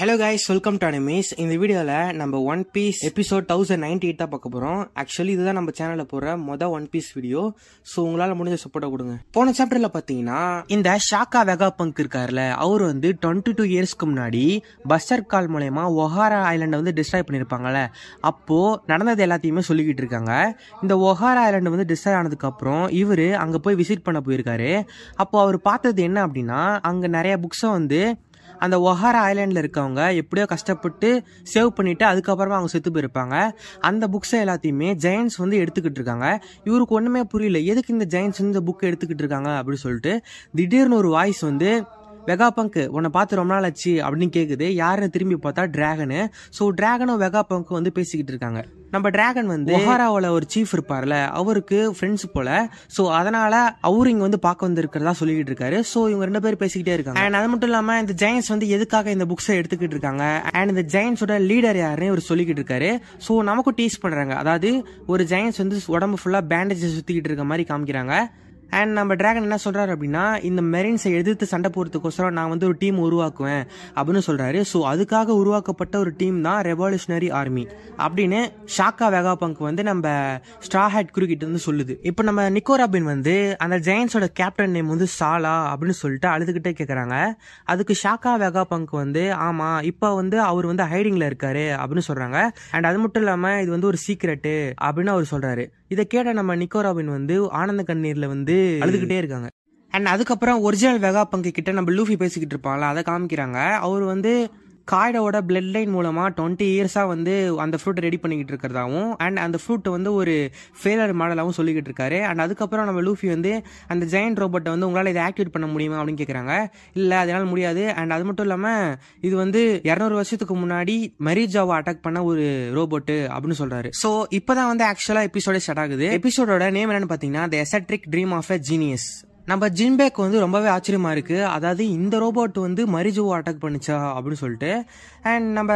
hello guys welcome to Animes இந்த வீடியோவில் நம்ம One Piece episode thousand ninety eight தான் பார்க்க போகிறோம் ஆக்சுவலி இதுதான் நம்ம சேனலில் போகிற மொதல் ஒன் பீஸ் வீடியோ ஸோ உங்களால் முடிஞ்ச சப்போர்ட்டை கொடுங்க போன சாப்டரில் பார்த்தீங்கன்னா இந்த ஷாக்கா வெகா பங்க் இருக்கார்ல அவர் வந்து டுவெண்ட்டி டூ இயர்ஸ்க்கு முன்னாடி பஸ்டர் கால் மூலயமா ஒஹாரா ஐலாண்டை வந்து டிஸ்ட்ராய் பண்ணியிருப்பாங்கல்ல அப்போது நடந்தது எல்லாத்தையுமே சொல்லிக்கிட்டு இருக்காங்க இந்த ஒஹாரா ஐலாண்டு வந்து டிஸ்ட்ராய் ஆனதுக்கப்புறம் இவர் அங்கே போய் விசிட் பண்ண போயிருக்காரு அப்போது அவர் பார்த்தது என்ன அப்படின்னா அங்கே நிறைய புக்ஸை வந்து அந்த ஒஹாரா ஐலாண்டில் இருக்கவங்க எப்படியோ கஷ்டப்பட்டு சேவ் பண்ணிவிட்டு அதுக்கப்புறமா அவங்க செத்து போயிருப்பாங்க அந்த புக்ஸை எல்லாத்தையுமே ஜெயின்ஸ் வந்து எடுத்துக்கிட்டு இருக்காங்க இவருக்கு ஒன்றுமே புரியல எதுக்கு இந்த ஜெயின்ஸ் இந்த புக் எடுத்துக்கிட்டு இருக்காங்க அப்படின்னு சொல்லிட்டு திடீர்னு ஒரு வாய்ஸ் வந்து வெகா பங்க் உன்னை பார்த்து ரொம்ப நாள் ஆச்சு அப்படின்னு கேட்குது யாருன்னு திரும்பி பார்த்தா டிராகனு ஸோ டிராகனும் வெகா பங்க் வந்து பேசிக்கிட்டு இருக்காங்க நம்ம டிராகன் வந்து ஒஹாராவில் ஒரு சீஃப் இருப்பார்ல அவருக்கு ஃப்ரெண்ட்ஸ் போல ஸோ அதனால அவரு இங்கே வந்து பார்க்க வந்திருக்கிறதா சொல்லிக்கிட்டு இருக்காரு ஸோ இவங்க ரெண்டு பேரும் பேசிக்கிட்டே இருக்காங்க அண்ட் அது மட்டும் இல்லாமல் இந்த ஜெயின்ஸ் வந்து எதுக்காக இந்த புக்ஸை எடுத்துக்கிட்டு இருக்காங்க அண்ட் இந்த ஜெயின்ஸோட லீடர் யாருன்னு இவர் சொல்லிக்கிட்டு இருக்காரு ஸோ நமக்கும் டீஸ் பண்ணுறாங்க அதாவது ஒரு ஜெயின்ஸ் வந்து உடம்பு ஃபுல்லாக பேண்டேஜை சுற்றிக்கிட்டு இருக்க மாதிரி காமிக்கிறாங்க அண்ட் நம்ம ட்ராகன் என்ன சொல்கிறாரு அப்படின்னா இந்த மெரின்ஸை எதிர்த்து சண்டை போகிறதுக்கோசரம் நான் வந்து ஒரு டீம் உருவாக்குவேன் அப்படின்னு சொல்கிறாரு ஸோ அதுக்காக உருவாக்கப்பட்ட ஒரு டீம் தான் ரெவல்யூஷனரி ஆர்மி அப்படின்னு ஷாக்கா வெகா பங்க் வந்து நம்ம ஸ்ட்ரா ஹேட் குறுக்கிட்டு வந்து சொல்லுது இப்போ நம்ம நிக்கோராபின் வந்து அந்த ஜெயின்ஸோட கேப்டன் நேம் வந்து சாலா அப்படின்னு சொல்லிட்டு அழுதுகிட்டே கேட்குறாங்க அதுக்கு ஷாக்கா வெகா பங்க் வந்து ஆமாம் இப்போ வந்து அவர் வந்து ஹைடிங்கில் இருக்காரு அப்படின்னு சொல்கிறாங்க அண்ட் அது மட்டும் இல்லாமல் இது வந்து ஒரு சீக்ரெட்டு அப்படின்னு அவர் சொல்கிறாரு இதை கேட்ட நம்ம நிக்கோராபின் வந்து ஆனந்த கண்ணீர்ல வந்து அழுதுகிட்டே இருக்காங்க அண்ட் அதுக்கப்புறம் ஒரிஜினல் வெகா பங்கு கிட்ட நம்ம லூஃபி பேசிக்கிட்டு இருப்பாங்களா அதை காமிக்கிறாங்க அவர் வந்து காய்டோட பிளட் லைன் மூலமாக டுவெண்ட்டி இயர்ஸாக வந்து அந்த ஃப்ரூட் ரெடி பண்ணிக்கிட்டு இருக்கிறதாவும் அண்ட் அந்த ஃப்ரூட்டை வந்து ஒரு ஃபெயிலர் மாடலாகவும் சொல்லிக்கிட்டு இருக்காரு அண்ட் அதுக்கப்புறம் நம்ம லூஃபி வந்து அந்த ஜெயின் ரோபோட்டை வந்து உங்களால் இதை ஆக்டிவேட் பண்ண முடியுமா அப்படின்னு கேட்குறாங்க இல்லை அதனால் முடியாது அண்ட் அது மட்டும் இல்லாமல் இது வந்து இரநூறு வருஷத்துக்கு முன்னாடி மரிஜாவை அட்டாக் பண்ண ஒரு ரோபோட்டு அப்படின்னு சொல்கிறாரு ஸோ இப்போ தான் வந்து ஆக்சுவலாக எபிசோடே ஸ்டார்ட் ஆகுது எபிசோடோட நேம் என்னன்னு பார்த்தீங்கன்னா the esoteric dream of a genius நம்ம ஜிம்பேக் வந்து ரொம்பவே ஆச்சரியமா இருக்கு அதாவது இந்த ரோபோட் வந்து மரிஜுவோ அட்டாக் பண்ணுச்சா அப்படின்னு சொல்லிட்டு அண்ட் நம்ம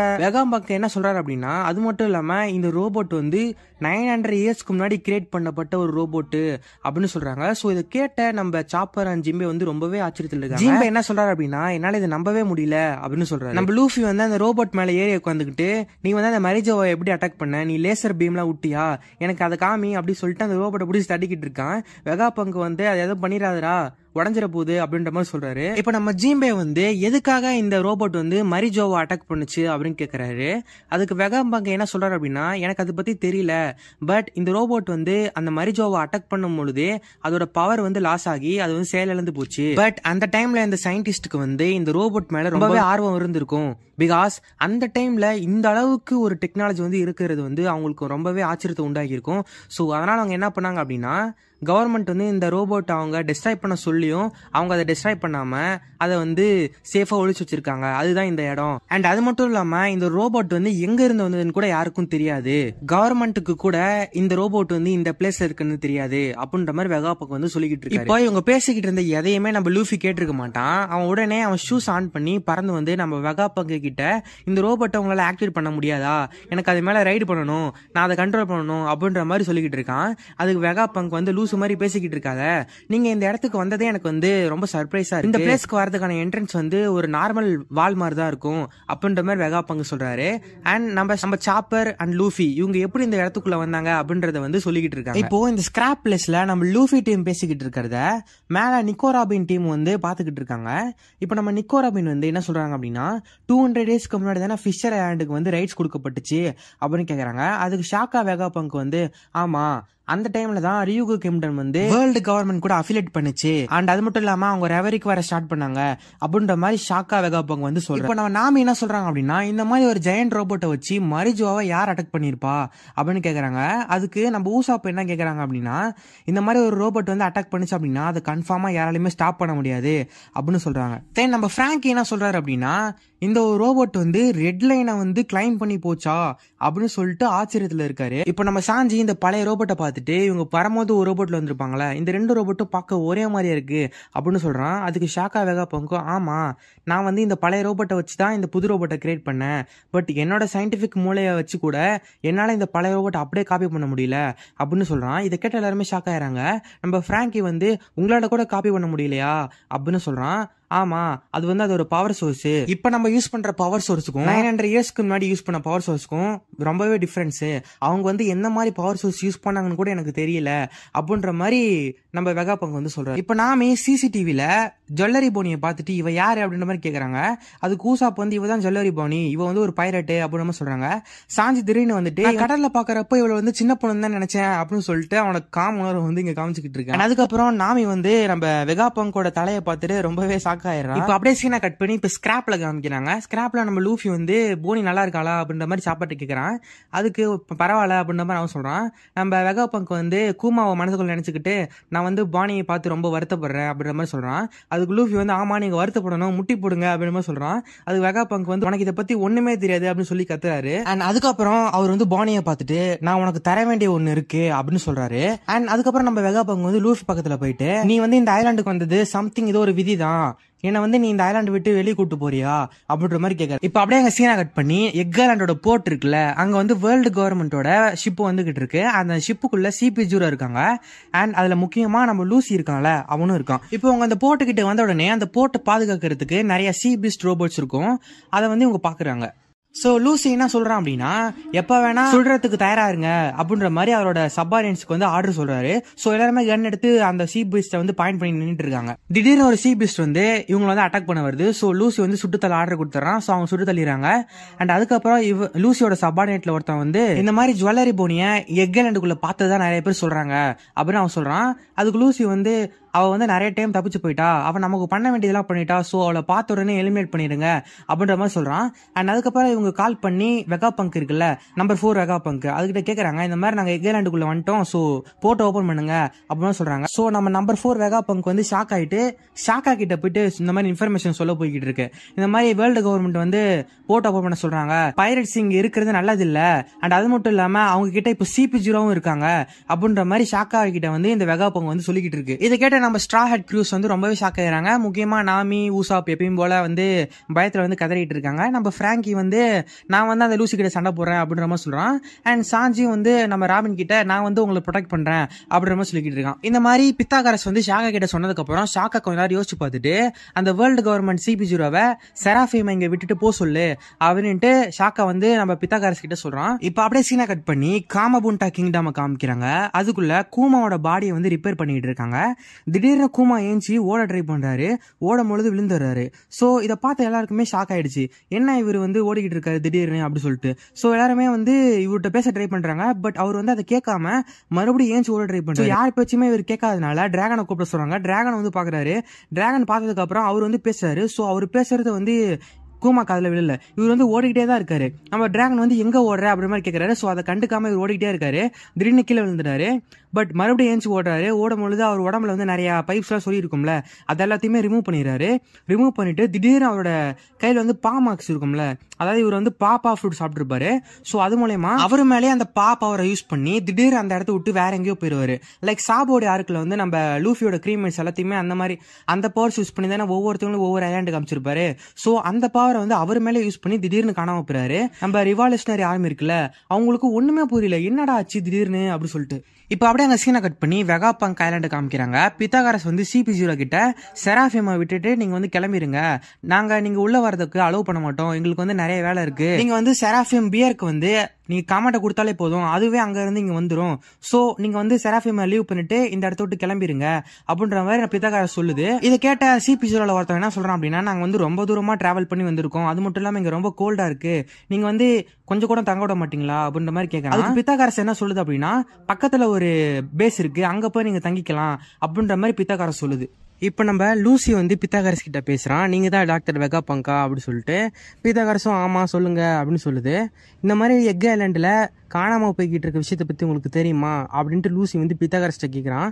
பக்கம் என்ன சொல்றாரு அப்படின்னா அது மட்டும் இல்லாம இந்த ரோபோட் வந்து நைன் ஹண்ட்ரட் இயர்ஸ்க்கு முன்னாடி கிரியேட் பண்ணப்பட்ட ஒரு ரோபோட்டு அப்படின்னு சொல்றாங்க ஸோ இதை கேட்ட நம்ம சாப்பர் அண்ட் ஜிம்பே வந்து ரொம்பவே ஆச்சரியத்தில் இருக்காங்க ஜிம்பே என்ன சொல்றாரு அப்படின்னா என்னால இதை நம்பவே முடியல அப்படின்னு சொல்றாரு நம்ம லூஃபி வந்து அந்த ரோபோட் மேல ஏறி உட்காந்துக்கிட்டு நீ வந்து அந்த மரிஜோவை எப்படி அட்டாக் பண்ண நீ லேசர் பீம்லாம் விட்டியா எனக்கு அதை காமி அப்படின்னு சொல்லிட்டு அந்த ரோபோட்டை பிடிச்சி தடிக்கிட்டு இருக்கான் வெகா பங்கு வந்து அதை எதுவும் பண்ணிடாத haverá உடஞ்சிட போகுது அப்படின்ற மாதிரி சொல்றாரு இப்ப நம்ம ஜீம்பே வந்து எதுக்காக இந்த ரோபோட் வந்து மரிஜோவை அட்டாக் பண்ணுச்சு அப்படின்னு கேக்குறாரு அதுக்கு வெகாம்பாங்க என்ன சொல்றாரு அப்படின்னா எனக்கு அதை பத்தி தெரியல பட் இந்த ரோபோட் வந்து அந்த மரிஜோவை அட்டாக் பண்ணும் பொழுது அதோட பவர் வந்து லாஸ் ஆகி அது வந்து செயலிழந்து போச்சு பட் அந்த டைம்ல இந்த சயின்டிஸ்டுக்கு வந்து இந்த ரோபோட் மேல ரொம்பவே ஆர்வம் இருந்திருக்கும் பிகாஸ் அந்த டைம்ல இந்த அளவுக்கு ஒரு டெக்னாலஜி வந்து இருக்கிறது வந்து அவங்களுக்கு ரொம்பவே ஆச்சரியத்தை உண்டாகியிருக்கும் ஸோ அதனால அவங்க என்ன பண்ணாங்க அப்படின்னா கவர்மெண்ட் வந்து இந்த ரோபோட் அவங்க டிஸ்ட்ராய் பண்ண சொல்லி சொல்லியும் அவங்க அதை டிஸ்ட்ராய் பண்ணாமல் அதை வந்து சேஃபாக ஒழிச்சு வச்சிருக்காங்க அதுதான் இந்த இடம் அண்ட் அது மட்டும் இல்லாமல் இந்த ரோபோட் வந்து எங்கே இருந்து வந்ததுன்னு கூட யாருக்கும் தெரியாது கவர்மெண்ட்டுக்கு கூட இந்த ரோபோட் வந்து இந்த பிளேஸ்ல இருக்குன்னு தெரியாது அப்படின்ற மாதிரி வெகாபக் வந்து சொல்லிக்கிட்டு இருக்கு இப்போ இவங்க பேசிக்கிட்டு இருந்த எதையுமே நம்ம லூஃபி கேட்டிருக்க மாட்டான் அவன் உடனே அவன் ஷூஸ் ஆன் பண்ணி பறந்து வந்து நம்ம வெகாபக்கு கிட்ட இந்த ரோபோட்டை உங்களால் ஆக்டிவேட் பண்ண முடியாதா எனக்கு அது மேலே ரைடு பண்ணணும் நான் அதை கண்ட்ரோல் பண்ணணும் அப்படின்ற மாதிரி சொல்லிக்கிட்டு இருக்கான் அதுக்கு வெகாபங்க் வந்து லூசு மாதிரி பேசிக்கிட்டு இருக்காத நீங்கள் இந்த இடத்துக்கு வந்ததே எனக்கு வந்து ரொம்ப சர்ப்ரைஸா இருக்கு இந்த பிளேஸ்க்கு வரதுக்கான என்ட்ரன்ஸ் வந்து ஒரு நார்மல் வால் மாதிரி தான் இருக்கும் அப்படின்ற மாதிரி வெகா பங்கு சொல்றாரு அண்ட் நம்ம நம்ம சாப்பர் அண்ட் லூஃபி இவங்க எப்படி இந்த இடத்துக்குள்ள வந்தாங்க அப்படின்றத வந்து சொல்லிக்கிட்டு இருக்காங்க இப்போ இந்த ஸ்கிராப் பிளேஸ்ல நம்ம லூஃபி டீம் பேசிக்கிட்டு இருக்கிறத மேல நிக்கோராபின் டீம் வந்து பாத்துக்கிட்டு இருக்காங்க இப்போ நம்ம நிக்கோராபின் வந்து என்ன சொல்றாங்க அப்படின்னா டூ ஹண்ட்ரட் டேஸ்க்கு முன்னாடி தானே ஃபிஷர் ஹேண்டுக்கு வந்து ரைட்ஸ் கொடுக்கப்பட்டுச்சு அப்படின்னு கேக்குறாங்க அதுக்கு ஷாக்கா வெகா பங்க் வந்து ஆமா அந்த டைம்ல தான் ரியூகு கிம்டன் வந்து வேர்ல்டு கவர்மெண்ட் கூட அஃபிலேட் பண்ணுச்சு அண்ட் அது மட்டும் இல்லாம அவங்க ரெவரிக்கு வர ஸ்டார்ட் பண்ணாங்க அப்படின்ற மாதிரி ஷாக்கா வெகாபங்க வந்து சொல்றோம் இப்போ நம்ம நாம என்ன சொல்றாங்க அப்படின்னா இந்த மாதிரி ஒரு ஜெயண்ட் ரோபோட்டை வச்சு மரிஜுவாவை யார் அட்டாக் பண்ணிருப்பா அப்படின்னு கேக்குறாங்க அதுக்கு நம்ம ஊசாப் என்ன கேக்குறாங்க அப்படின்னா இந்த மாதிரி ஒரு ரோபோட் வந்து அட்டாக் பண்ணுச்சு அப்படின்னா அதை கன்ஃபார்மா யாராலையுமே ஸ்டாப் பண்ண முடியாது அப்படின்னு சொல்றாங்க தென் நம்ம பிராங்க் என்ன சொல்றாரு அப்படின்னா இந்த ஒரு ரோபோட் வந்து ரெட் லைனை வந்து கிளைம் பண்ணி போச்சா அப்படின்னு சொல்லிட்டு ஆச்சரியத்துல இருக்காரு இப்போ நம்ம சாஞ்சி இந்த பழைய ரோபோட்டை பார்த்து பார்த்துட்டு இவங்க பரமோது ஒரு ரோபோட்டில் வந்திருப்பாங்களே இந்த ரெண்டு ரோபோட்டும் பார்க்க ஒரே மாதிரியா இருக்குது அப்படின்னு சொல்கிறான் அதுக்கு ஷாக்கா வேகா பங்கோ ஆமாம் நான் வந்து இந்த பழைய ரோபோட்டை வச்சு தான் இந்த புது ரோபோட்டை கிரியேட் பண்ணேன் பட் என்னோட சயின்டிஃபிக் மூலையை வச்சு கூட என்னால் இந்த பழைய ரோபோட்டை அப்படியே காப்பி பண்ண முடியல அப்படின்னு சொல்கிறான் இதை கேட்ட எல்லாருமே ஷாக் ஆகிறாங்க நம்ம ஃப்ராங்கி வந்து உங்களால் கூட காப்பி பண்ண முடியலையா அப்படின்னு சொல்கிறான் ஆமா அது வந்து அதோட பவர் சோர்ஸ் இப்ப நம்ம யூஸ் பண்ற பவர் சோர்ஸுக்கும் நைன் ஹண்ட்ரட் இயர்ஸ்க்கு முன்னாடி யூஸ் பண்ண பவர் சோர்ஸ்க்கும் ரொம்பவே டிஃபரன்ஸ் அவங்க வந்து என்ன மாதிரி பவர் சோர்ஸ் யூஸ் பண்ணாங்கன்னு கூட எனக்கு தெரியல அப்படின்ற மாதிரி நம்ம வெகா பங்கு வந்து சொல்றாரு இப்போ நாமே சிசிடிவில ஜுவல்லரி போனியை பார்த்துட்டு இவ யாரு அப்படின்ற மாதிரி கேட்கறாங்க அது கூசாப் வந்து இவ தான் ஜுவல்லரி போனி இவ வந்து ஒரு பைரட்டு அப்படின்னு சொல்றாங்க சாஞ்சி திடீர்னு வந்துட்டு கடல்ல பாக்குறப்ப இவளை வந்து சின்ன பொண்ணு தான் நினைச்சேன் அப்படின்னு சொல்லிட்டு அவனோட காம உணர்வு வந்து இங்க காமிச்சுக்கிட்டு இருக்கேன் அதுக்கப்புறம் நாமி வந்து நம்ம வெகா பங்கோட தலையை பார்த்துட்டு ரொம்பவே சாக்காயிடுறான் இப்போ அப்படியே சீனா கட் பண்ணி இப்போ ஸ்கிராப்ல காமிக்கிறாங்க ஸ்கிராப்ல நம்ம லூஃபி வந்து போனி நல்லா இருக்காளா அப்படின்ற மாதிரி சாப்பாட்டு கேட்கறான் அதுக்கு பரவாயில்ல அப்படின்ற மாதிரி அவன் சொல்றான் நம்ம வெகா பங்க் வந்து கூமாவை மனசுக்குள்ள நினைச்சுக்கிட்டு நான் நான் வந்து பானியை பார்த்து ரொம்ப வருத்தப்படுறேன் அப்படின்ற மாதிரி சொல்கிறான் அதுக்கு லூஃபி வந்து ஆமாம் நீங்கள் வருத்தப்படணும் முட்டி போடுங்க அப்படின்ற மாதிரி சொல்கிறான் அது வெகா பங்க் வந்து உனக்கு இதை பற்றி ஒன்றுமே தெரியாது அப்படின்னு சொல்லி கத்துறாரு அண்ட் அதுக்கப்புறம் அவர் வந்து பானியை பார்த்துட்டு நான் உனக்கு தர வேண்டிய ஒன்று இருக்கு அப்படின்னு சொல்கிறாரு அண்ட் அதுக்கப்புறம் நம்ம வெகா பங்க் வந்து லூஃபி பக்கத்தில் போயிட்டு நீ வந்து இந்த ஐலாண்டுக்கு வந்தது சம்திங் ஏதோ ஒரு விதி தான் என்னை வந்து நீ இந்த ஐலாண்டு விட்டு வெளியே கூட்டு போறியா அப்படின்ற மாதிரி கேட்கறாரு இப்போ அப்படியே அங்கே சீனா கட் பண்ணி எக்ஸாலாண்டோட போர்ட் இருக்குல்ல அங்கே வந்து வேர்ல்டு கவர்மெண்டோட ஷிப் வந்துகிட்டு இருக்கு அந்த ஷிப்புக்குள்ள சிபி ஜூரா இருக்காங்க அண்ட் அதில் முக்கியமாக நம்ம லூசி இருக்கான்ல அவனும் இருக்கான் இப்போ அவங்க அந்த போர்ட்டுக்கிட்ட வந்த உடனே அந்த போர்ட்டை பாதுகாக்கிறதுக்கு நிறைய சி பிஸ்ட் ரோபோட்ஸ் இருக்கும் அதை வந்து இவங்க பார்க்குறாங்க ஸோ லூசி என்ன சொல்கிறான் அப்படின்னா எப்போ வேணா சொல்கிறதுக்கு தயாராருங்க அப்படின்ற மாதிரி அவரோட சப்பாரியன்ஸுக்கு வந்து ஆர்டர் சொல்கிறாரு ஸோ எல்லாருமே கன் எடுத்து அந்த சீ பிஸ்ட்டை வந்து பாயிண்ட் பண்ணி நின்றுட்டு இருக்காங்க திடீர்னு ஒரு சீ பிஸ்ட் வந்து இவங்களை வந்து அட்டாக் பண்ண வருது ஸோ லூசி வந்து சுட்டுத்தள்ள ஆர்டர் கொடுத்துட்றான் ஸோ அவங்க சுட்டு தள்ளிடுறாங்க அண்ட் அதுக்கப்புறம் இவ லூசியோட சப்பார்டினேட்டில் ஒருத்தன் வந்து இந்த மாதிரி ஜுவல்லரி போனியை எக் அண்டுக்குள்ளே பார்த்ததான் நிறைய பேர் சொல்கிறாங்க அப்படின்னு அவன் சொல்கிறான் அதுக்கு லூசி வந்து அவள் வந்து நிறைய டைம் தப்பிச்சு போயிட்டா அவ நமக்கு பண்ண வேண்டியதெல்லாம் பண்ணிட்டா ஸோ அவளை பார்த்த உடனே எலிமினேட் பண்ணிடுங்க அப்படின்ற மாதிரி சொல்கிறான் அண்ட் அதுக்கப்புறம் இவங்க கால் பண்ணி வெகா பங்க் இருக்குல்ல நம்பர் ஃபோர் வெகா பங்க் அதுக்கிட்ட கேட்குறாங்க இந்த மாதிரி நாங்கள் எகேலாண்டுக்குள்ளே வந்துட்டோம் ஸோ போட்டோ ஓப்பன் பண்ணுங்க அப்படின்னு சொல்கிறாங்க ஸோ நம்ம நம்பர் ஃபோர் வெகா பங்க் வந்து ஷாக் ஆயிட்டு ஷாக்கா கிட்ட போயிட்டு இந்த மாதிரி இன்ஃபர்மேஷன் சொல்ல போய்கிட்டு இருக்கு இந்த மாதிரி வேர்ல்டு கவர்மெண்ட் வந்து போட்டோ ஓப்பன் பண்ண சொல்கிறாங்க பைரட்ஸ் இங்கே இருக்கிறது நல்லது இல்ல அண்ட் அது மட்டும் இல்லாமல் அவங்க கிட்ட இப்போ சிபி ஜீரோவும் இருக்காங்க அப்படின்ற மாதிரி ஷாக்கா கிட்ட வந்து இந்த வெகா பங்க் வந்து சொல்லிக்கிட்டு இருக்கு இதை கேட்ட நம்ம ஸ்ட்ரா ஹெட் க்ரூஸ் வந்து ரொம்பவே ஷாக் ஆகிறாங்க முக்கியமாக நாமி ஊசாப் எப்பயும் போல் வந்து பயத்தில் வந்து கதறிட்டு இருக்காங்க நம்ம ஃப்ராங்கி வந்து நான் வந்து அந்த லூசி கிட்ட சண்டை போடுறேன் அப்படின்ற மாதிரி சொல்கிறான் அண்ட் சாஞ்சி வந்து நம்ம ராபின் கிட்ட நான் வந்து உங்களை ப்ரொடெக்ட் பண்ணுறேன் அப்படின்ற மாதிரி சொல்லிக்கிட்டு இருக்கான் இந்த மாதிரி பித்தாகரஸ் வந்து ஷாக்கா கிட்ட சொன்னதுக்கப்புறம் ஷாக்கை கொஞ்ச நேரம் யோசிச்சு பார்த்துட்டு அந்த வேர்ல்டு கவர்மெண்ட் சிபி ஜீரோவை செராஃபீமை இங்கே விட்டுட்டு போக சொல்லு அப்படின்ட்டு ஷாக்கா வந்து நம்ம பித்தாகரஸ் கிட்ட சொல்கிறான் இப்போ அப்படியே சீனை கட் பண்ணி காமபுண்டா கிங்டாமை காமிக்கிறாங்க அதுக்குள்ள கூமாவோட பாடியை வந்து ரிப்பேர் பண்ணிக்கிட்டு இருக்காங்க திடீர்னு கூமா ஏஞ்சி ஓட ட்ரை பண்ணுறாரு ஓடும் பொழுது விழுந்துடுறாரு ஸோ இதை பார்த்த எல்லாருக்குமே ஷாக் ஆகிடுச்சு என்ன இவர் வந்து ஓடிக்கிட்டு இருக்காரு திடீர்னு அப்படின்னு சொல்லிட்டு ஸோ எல்லாருமே வந்து இவர்கிட்ட பேச ட்ரை பண்ணுறாங்க பட் அவர் வந்து அதை கேட்காம மறுபடியும் ஏஞ்சி ஓட ட்ரை பண்ணுறாரு யார் பேச்சுமே இவர் கேட்காதனால டிராகனை கூப்பிட சொல்கிறாங்க டிராகனை வந்து பார்க்குறாரு டிராகன் பார்த்ததுக்கப்புறம் அவர் வந்து பேசுறாரு ஸோ அவர் பேசுறது வந்து கூமா காதில் விழல இவர் வந்து ஓடிக்கிட்டே தான் இருக்காரு நம்ம டிராகன் வந்து எங்கே ஓடுற அப்படி மாதிரி கேட்குறாரு ஸோ அதை கண்டுக்காம இவர் ஓடிக்கிட்டே இருக்காரு திடீர்னு கீழே விழுந்துட்டாரு பட் மறுபடியும் ஏஞ்சி ஓடுறாரு ஓடும் பொழுது அவர் உடம்புல வந்து நிறையா பைப்ஸ்லாம் சொல்லியிருக்கும்ல அது எல்லாத்தையுமே ரிமூவ் பண்ணிடுறாரு ரிமூவ் பண்ணிட்டு திடீர்னு அவரோட கையில் வந்து பா மார்க்ஸ் இருக்கும்ல அதாவது இவர் வந்து பாப்பா ஃப்ரூட் சாப்பிட்ருப்பாரு ஸோ அது மூலயமா அவர் மேலேயே அந்த பா பவரை யூஸ் பண்ணி திடீர்னு அந்த இடத்த விட்டு வேற எங்கேயோ போயிடுவார் லைக் சாபோட ஆர்க்கில் வந்து நம்ம லூஃபியோட கிரீமெண்ட்ஸ் எல்லாத்தையுமே அந்த மாதிரி அந்த பவர்ஸ் யூஸ் பண்ணி தானே ஒவ்வொருத்தவங்களும் ஒவ்வொரு ஐலாண்டு காமிச்சிருப்பாரு ஸோ அந்த பவர் பவரை வந்து அவர் மேலே யூஸ் பண்ணி திடீர்னு காணாம போறாரு நம்ம ரிவாலுஷனரி ஆர்மி இருக்குல்ல அவங்களுக்கு ஒண்ணுமே புரியல என்னடா ஆச்சு திடீர்னு அப்படின்னு சொல்லிட்டு இப்போ அப்படியே அங்கே சீனை கட் பண்ணி வெகா பங்க் ஐலாண்டு காமிக்கிறாங்க பித்தாகாரஸ் வந்து சிபி ஜீரோ கிட்ட செராஃபியமா விட்டுட்டு நீங்கள் வந்து கிளம்பிடுங்க நாங்கள் நீங்கள் உள்ளே வரதுக்கு அலோவ் பண்ண மாட்டோம் எங்களுக்கு வந்து நிறைய வேலை இருக்குது நீங்கள் வந்து செராஃபியம் பியருக்கு வந்து நீங்கள் காமெண்ட்டை கொடுத்தாலே போதும் அதுவே அங்கேருந்து இங்கே வந்துடும் ஸோ நீங்கள் வந்து செராஃபிமை லீவ் பண்ணிட்டு இந்த இடத்த விட்டு கிளம்பிடுங்க அப்படின்ற மாதிரி நான் பிதாகார சொல்லுது இதை கேட்ட சிபி சூழல ஒருத்தன் என்ன சொல்கிறான் அப்படின்னா நாங்கள் வந்து ரொம்ப தூரமாக ட்ராவல் பண்ணி வந்திருக்கோம் அது மட்டும் இல்லாமல் இங்கே ரொம்ப கோல்டாக இருக்குது நீங்கள் வந்து கொஞ்சம் கூட தங்க விட மாட்டீங்களா அப்படின்ற மாதிரி கேட்குறாங்க அதுக்கு பித்தகாரஸ் என்ன சொல்லுது அப்படின்னா பக்கத்தில் ஒரு பேஸ் இருக்குது அங்கே போய் நீங்கள் தங்கிக்கலாம் அப்படின்ற மாதிரி பித்தாகாரஸ் சொல்லுது இப்போ நம்ம லூசி வந்து பித்தாகரஸ் கிட்டே பேசுகிறான் நீங்கள் தான் டாக்டர் வெகா பங்கா அப்படின்னு சொல்லிட்டு பித்தாகரஸும் ஆமாம் சொல்லுங்கள் அப்படின்னு சொல்லுது இந்த மாதிரி எக் ஐலாண்டில் காணாமல் போய்கிட்டு இருக்க விஷயத்தை பற்றி உங்களுக்கு தெரியுமா அப்படின்ட்டு லூசி வந்து பித்தாகரஸ்ட்டை கேட்குறான்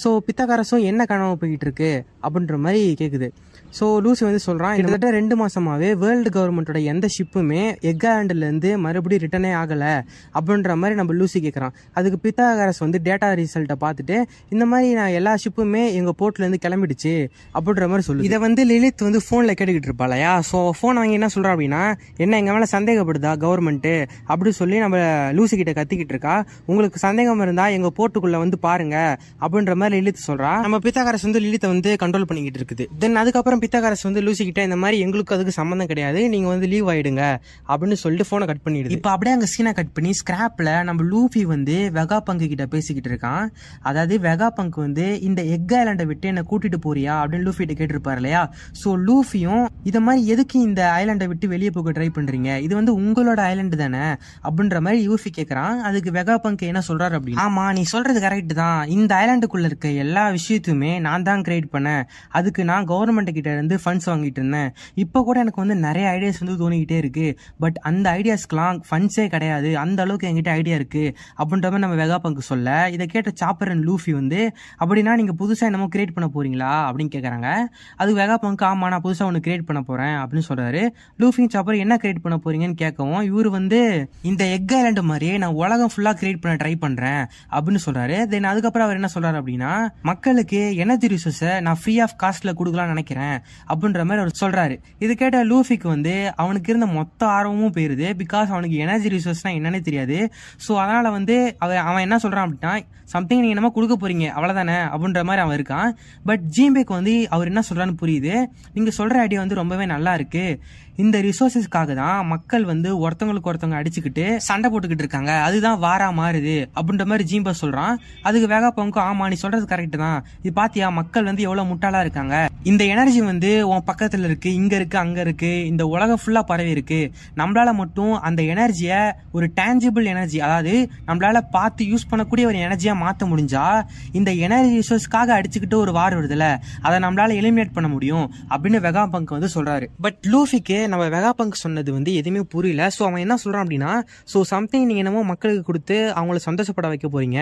ஸோ பித்தாகரஸும் என்ன காணாமல் போய்கிட்டு இருக்கு அப்படின்ற மாதிரி கேட்குது ஸோ லூசி வந்து சொல்கிறான் கிட்டத்தட்ட ரெண்டு மாதமாகவே வேர்ல்டு கவர்மெண்ட்டோட எந்த ஷிப்புமே எக் ஆண்டுலேருந்து மறுபடியும் ரிட்டனே ஆகலை அப்படின்ற மாதிரி நம்ம லூசி கேட்குறான் அதுக்கு பித்தாகரஸ் வந்து டேட்டா ரிசல்ட்டை பார்த்துட்டு இந்த மாதிரி நான் எல்லா ஷிப்புமே எங்கள் போர்ட்லேருந்து கிளம்பிடுச்சு அப்படின்ற மாதிரி சொல்லு இதை வந்து லிலித் வந்து ஃபோனில் கேட்டுக்கிட்டு இருப்பாளையா ஸோ ஃபோன் வாங்கி என்ன சொல்கிறா அப்படின்னா என்ன எங்கள் மேலே சந்தேகப்படுதா கவர்மெண்ட்டு அப்படி சொல்லி நம்ம லூசி கிட்ட கத்திக்கிட்டு இருக்கா உங்களுக்கு சந்தேகம் இருந்தால் எங்கள் போர்ட்டுக்குள்ளே வந்து பாருங்கள் அப்படின்ற மாதிரி லிலித் சொல்கிறா நம்ம பித்தாகரஸ் வந்து லிலித்தை வந்து கண்ட்ரோல் பண்ணிக்கிட்டு இருக்குது தென் அதுக்கப்புறம் அதுக்கப்புறம் பித்தகாரஸ் வந்து லூசிக்கிட்ட இந்த மாதிரி எங்களுக்கு அதுக்கு சம்மந்தம் கிடையாது நீங்கள் வந்து லீவ் ஆகிடுங்க அப்படின்னு சொல்லிட்டு ஃபோனை கட் பண்ணிடுது இப்போ அப்படியே அங்கே சீனை கட் பண்ணி ஸ்கிராப்ல நம்ம லூஃபி வந்து வெகா பங்கு கிட்ட பேசிக்கிட்டு இருக்கான் அதாவது வெகா பங்க் வந்து இந்த எக் ஐலாண்டை விட்டு என்னை கூட்டிட்டு போறியா அப்படின்னு லூஃபிட்ட கேட்டிருப்பார் இல்லையா ஸோ லூஃபியும் இதை மாதிரி எதுக்கு இந்த ஐலாண்டை விட்டு வெளியே போக ட்ரை பண்ணுறீங்க இது வந்து உங்களோட ஐலாண்டு தானே அப்படின்ற மாதிரி யூஃபி கேட்குறான் அதுக்கு வெகா பங்க் என்ன சொல்கிறாரு அப்படின்னு ஆமாம் நீ சொல்கிறது கரெக்ட் தான் இந்த ஐலாண்டுக்குள்ள இருக்க எல்லா விஷயத்தையுமே நான் தான் கிரியேட் பண்ணேன் அதுக்கு நான் கவர்மெண்ட் கிட்ட கிட்ட இருந்து ஃபண்ட்ஸ் வாங்கிட்டு இருந்தேன் இப்போ கூட எனக்கு வந்து நிறைய ஐடியாஸ் வந்து தோணிக்கிட்டே இருக்குது பட் அந்த ஐடியாஸ்க்கெலாம் ஃபண்ட்ஸே கிடையாது அந்த அளவுக்கு என்கிட்ட ஐடியா இருக்குது அப்படின்ற மாதிரி நம்ம வெகா பங்கு சொல்ல இதை கேட்ட சாப்பர் அண்ட் லூஃபி வந்து அப்படின்னா நீங்கள் புதுசாக என்னமோ கிரியேட் பண்ண போறீங்களா அப்படின்னு கேட்குறாங்க அது வெகா பங்கு ஆமாம் நான் புதுசாக ஒன்று கிரியேட் பண்ண போகிறேன் அப்படின்னு சொல்கிறாரு லூஃபிங் சாப்பர் என்ன கிரியேட் பண்ண போகிறீங்கன்னு கேட்கவும் இவர் வந்து இந்த எக் ஐலாண்டு மாதிரியே நான் உலகம் ஃபுல்லாக கிரியேட் பண்ண ட்ரை பண்ணுறேன் அப்படின்னு சொல்கிறாரு தென் அதுக்கப்புறம் அவர் என்ன சொல்கிறார் அப்படின்னா மக்களுக்கு எனர்ஜி ரிசோர்ஸை நான் ஃப்ரீ ஆஃப் காஸ்ட்டில் கொடுக்கலாம்னு நினைக்கிறேன் அப்படின்ற மாதிரி அவர் சொல்கிறாரு இது கேட்ட லூஃபிக்கு வந்து அவனுக்கு இருந்த மொத்த ஆர்வமும் போயிருது பிகாஸ் அவனுக்கு எனர்ஜி ரிசோர்ஸ்னால் என்னன்னே தெரியாது ஸோ அதனால் வந்து அவன் அவன் என்ன சொல்கிறான் அப்படின்னா சம்திங் நீங்கள் என்னமோ கொடுக்க போகிறீங்க அவ்வளோதானே அப்படின்ற மாதிரி அவன் இருக்கான் பட் ஜீம்பேக் வந்து அவர் என்ன சொல்கிறான்னு புரியுது நீங்கள் சொல்கிற ஐடியா வந்து ரொம்பவே நல்லா இருக்குது இந்த ரிசோர்ஸஸ்க்காக தான் மக்கள் வந்து ஒருத்தவங்களுக்கு ஒருத்தவங்க அடிச்சுக்கிட்டு சண்டை போட்டுக்கிட்டு இருக்காங்க அதுதான் வாரா மாறுது அப்படின்ற மாதிரி ஜீம்பா சொல்றான் அதுக்கு வேகா பங்கு ஆமா நீ சொல்றது கரெக்ட் தான் இது பாத்தியா மக்கள் வந்து எவ்வளவு முட்டாளா இருக்காங்க இந்த எனர்ஜி வந்து உன் பக்கத்துல இருக்கு இங்க இருக்கு அங்க இருக்கு இந்த உலகம் ஃபுல்லா பரவி இருக்கு நம்மளால மட்டும் அந்த எனர்ஜியை ஒரு டேஞ்சிபிள் எனர்ஜி அதாவது நம்மளால பார்த்து யூஸ் பண்ணக்கூடிய ஒரு எனர்ஜியா மாற்ற முடிஞ்சா இந்த எனர்ஜி ரிசோர்ஸ்க்காக அடிச்சுக்கிட்டு ஒரு வார் வருதுல அதை நம்மளால எலிமினேட் பண்ண முடியும் அப்படின்னு வெகா பங்க் வந்து சொல்றாரு பட் லூஃபிக்கு நம்ம வெகாபங்க் சொன்னது வந்து எதுவுமே புரியல ஸோ அவன் என்ன சொல்கிறான் அப்படின்னா ஸோ சம்திங் நீங்கள் என்னமோ மக்களுக்கு கொடுத்து அவங்கள சந்தோஷப்பட வைக்க போகிறீங்க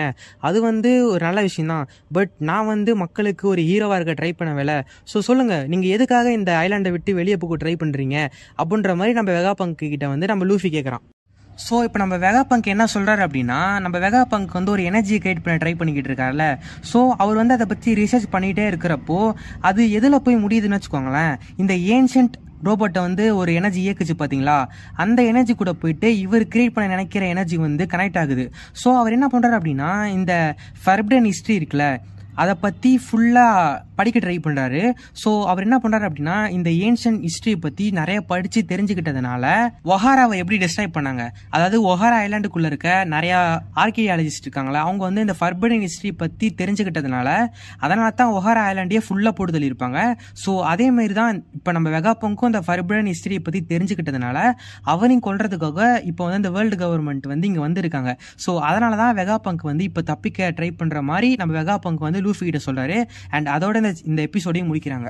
அது வந்து ஒரு நல்ல விஷயந்தான் பட் நான் வந்து மக்களுக்கு ஒரு ஹீரோவாக இருக்க ட்ரை பண்ண வேலை ஸோ சொல்லுங்கள் நீங்கள் எதுக்காக இந்த ஐலாண்டை விட்டு வெளியே போக ட்ரை பண்ணுறீங்க அப்படின்ற மாதிரி நம்ம வெகாபங்க் கிட்ட வந்து நம்ம லூஃபி கேட்குறான் ஸோ இப்போ நம்ம வெகா பங்க் என்ன சொல்கிறாரு அப்படின்னா நம்ம வெகா பங்க் வந்து ஒரு எனர்ஜியை கிரியேட் பண்ண ட்ரை பண்ணிக்கிட்டு இருக்காருல்ல ஸோ அவர் வந்து அதை பற்றி ரிசர்ச் பண்ணிகிட்டே இருக்கிறப்போ அது எதில் போய் முடியுதுன்னு வச்சுக்கோங்களேன் இந்த ஏன்ஷியன்ட் ரோபோட்டை வந்து ஒரு எனர்ஜி இயக்குச்சு பார்த்தீங்களா அந்த எனர்ஜி கூட போயிட்டு இவர் கிரியேட் பண்ண நினைக்கிற எனர்ஜி வந்து கனெக்ட் ஆகுது ஸோ அவர் என்ன பண்ணுறாரு அப்படின்னா இந்த ஃபர்ப்டன் ஹிஸ்ட்ரி இருக்குல்ல அதை பற்றி ஃபுல்லாக படிக்க ட்ரை பண்ணுறாரு ஸோ அவர் என்ன பண்ணுறாரு அப்படின்னா இந்த ஏன்ஷியன் ஹிஸ்ட்ரி பற்றி நிறைய படித்து தெரிஞ்சுக்கிட்டதுனால ஒஹாராவை எப்படி டிஸ்ட்ராய் பண்ணாங்க அதாவது ஒஹாரா ஐலாண்டுக்குள்ளே இருக்க நிறையா ஆர்கியாலஜிஸ்ட் இருக்காங்களா அவங்க வந்து இந்த ஃபர்படன் ஹிஸ்ட்ரி பற்றி தெரிஞ்சுக்கிட்டதுனால அதனால தான் ஒஹாரா ஐலாண்டையே ஃபுல்லாக போடுதல் இருப்பாங்க ஸோ அதேமாரி தான் இப்போ நம்ம வெகாப்பங்கும் இந்த ஃபர்படன் ஹிஸ்ட்ரியை பற்றி தெரிஞ்சுக்கிட்டதுனால அவரையும் கொள்றதுக்காக இப்போ வந்து இந்த வேர்ல்டு கவர்மெண்ட் வந்து இங்கே வந்திருக்காங்க ஸோ அதனால தான் வெகாபங்க் வந்து இப்போ தப்பிக்க ட்ரை பண்ணுற மாதிரி நம்ம வெகாபங்க் வந்து லூஃபிகிட்ட சொல்கிறாரு அண்ட் அதோட இந்த எபிசோடையும் முடிக்கிறாங்க